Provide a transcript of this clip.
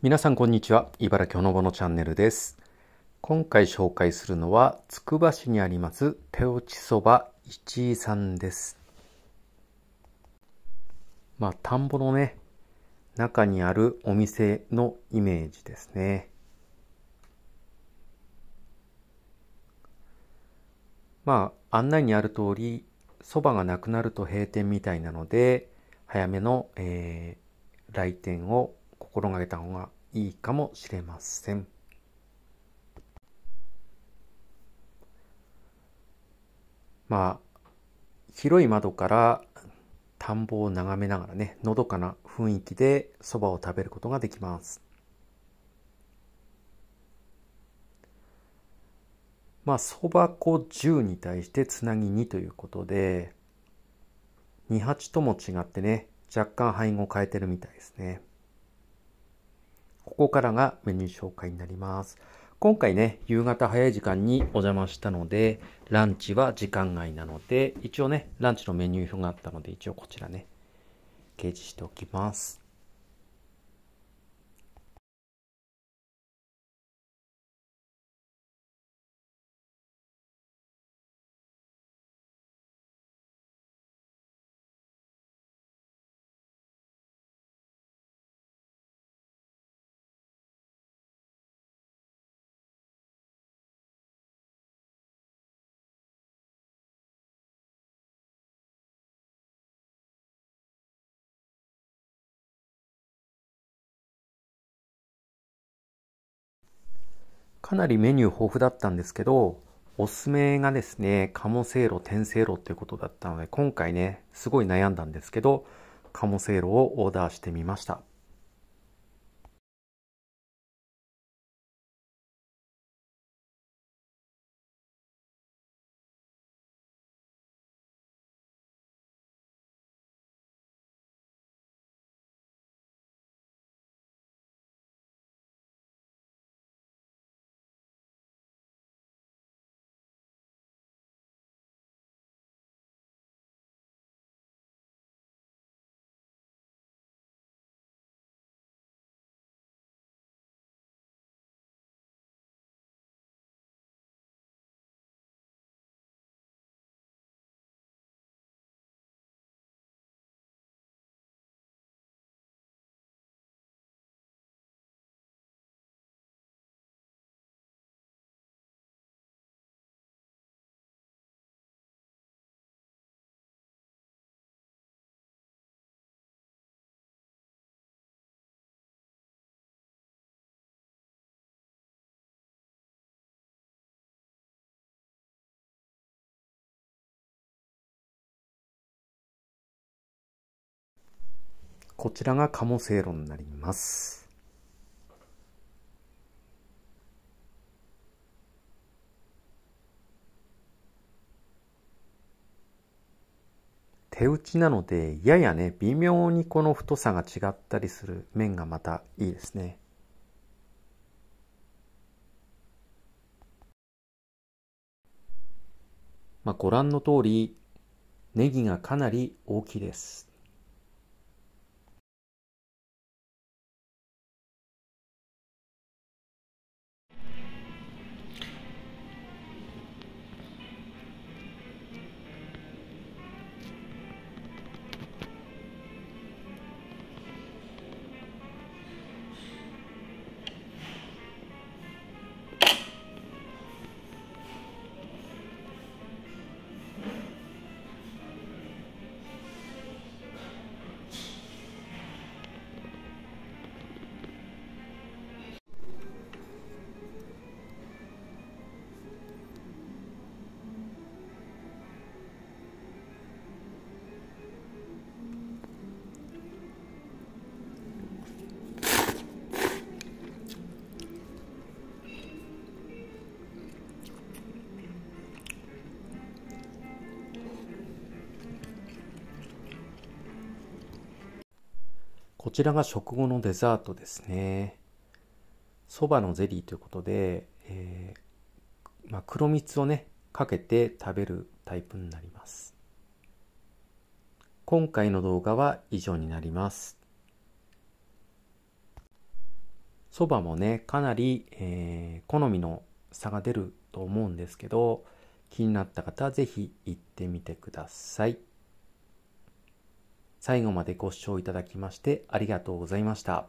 皆さんこんにちは茨城ほのぼのチャンネルです今回紹介するのはつくば市にあります手落ちそば一井さんですまあ田んぼのね中にあるお店のイメージですねまあ案内にある通りそばがなくなると閉店みたいなので早めの、えー、来店を心がけた方がいいかもしれません。まあ、広い窓から田んぼを眺めながらね、のどかな雰囲気でそばを食べることができます。まあ、そば粉10に対してつなぎ2ということで、28とも違ってね、若干配合を変えてるみたいですね。ここからがメニュー紹介になります。今回ね、夕方早い時間にお邪魔したので、ランチは時間外なので、一応ね、ランチのメニュー表があったので、一応こちらね、掲示しておきます。かなりメニュー豊富だったんですけど、おすすめがですね、鴨せいろ、天せいろっていうことだったので、今回ね、すごい悩んだんですけど、鴨せいろをオーダーしてみました。こちらが鴨せいになります。手打ちなのでややね微妙にこの太さが違ったりする面がまたいいですね。まあ、ご覧の通りネギがかなり大きいです。こちらが食後のデザートですね。そばのゼリーということで、えー、まあ、黒蜜をね、かけて食べるタイプになります。今回の動画は以上になります。そばもね、かなり、えー、好みの差が出ると思うんですけど、気になった方は是非行ってみてください。最後までご視聴いただきましてありがとうございました。